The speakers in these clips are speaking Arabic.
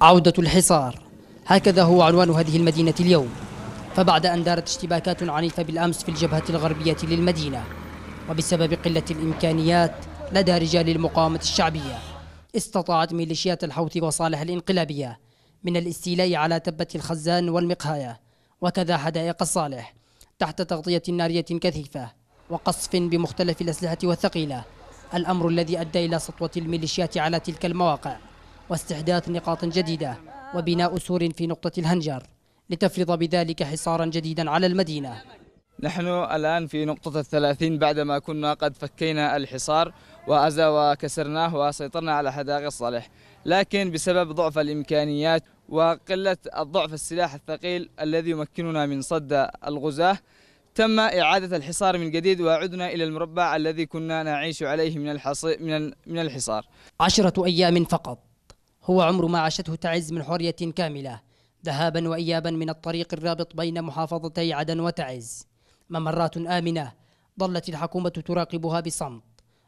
عودة الحصار هكذا هو عنوان هذه المدينة اليوم فبعد أن دارت اشتباكات عنيفة بالأمس في الجبهة الغربية للمدينة وبسبب قلة الإمكانيات لدى رجال المقاومة الشعبية استطاعت ميليشيات الحوثي وصالح الإنقلابية من الاستيلاء على تبة الخزان والمقهاية وكذا حدائق الصالح تحت تغطية نارية كثيفة وقصف بمختلف الأسلحة والثقيلة الأمر الذي أدى إلى سطوة الميليشيات على تلك المواقع واستحداث نقاط جديدة وبناء سور في نقطة الهنجر لتفرض بذلك حصارا جديدا على المدينة نحن الآن في نقطة الثلاثين بعدما كنا قد فكينا الحصار وأزا وكسرناه وسيطرنا على حدائق الصالح لكن بسبب ضعف الإمكانيات وقلة الضعف السلاح الثقيل الذي يمكننا من صد الغزاة تم إعادة الحصار من جديد وعدنا إلى المربع الذي كنا نعيش عليه من, الحصي من الحصار عشرة أيام فقط هو عمر ما عاشته تعز من حرية كاملة ذهابا وإيابا من الطريق الرابط بين محافظتي عدن وتعز ممرات آمنة ظلت الحكومة تراقبها بصمت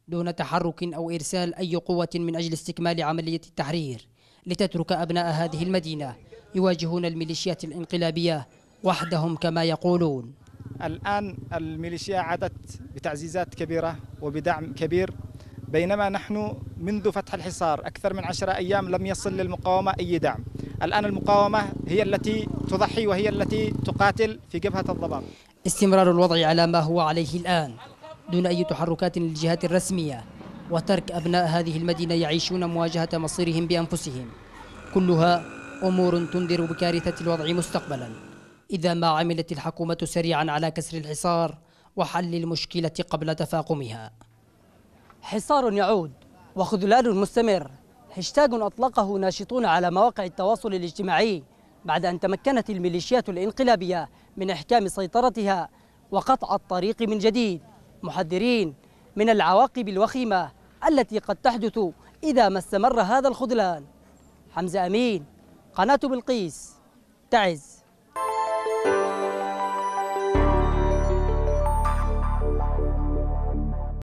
دون تحرك أو إرسال أي قوة من أجل استكمال عملية التحرير لتترك أبناء هذه المدينة يواجهون الميليشيات الانقلابية وحدهم كما يقولون الآن الميليشيا عادت بتعزيزات كبيرة وبدعم كبير بينما نحن منذ فتح الحصار أكثر من عشرة أيام لم يصل للمقاومة أي دعم الآن المقاومة هي التي تضحي وهي التي تقاتل في جبهة الضباب استمرار الوضع على ما هو عليه الآن دون أي تحركات للجهات الرسمية وترك أبناء هذه المدينة يعيشون مواجهة مصيرهم بأنفسهم كلها أمور تنذر بكارثة الوضع مستقبلا إذا ما عملت الحكومة سريعا على كسر الحصار وحل المشكلة قبل تفاقمها حصار يعود وخذلان مستمر هاشتاج أطلقه ناشطون على مواقع التواصل الاجتماعي بعد أن تمكنت الميليشيات الإنقلابية من إحكام سيطرتها وقطع الطريق من جديد محذرين من العواقب الوخيمة التي قد تحدث إذا ما استمر هذا الخذلان حمزة أمين قناة بلقيس تعز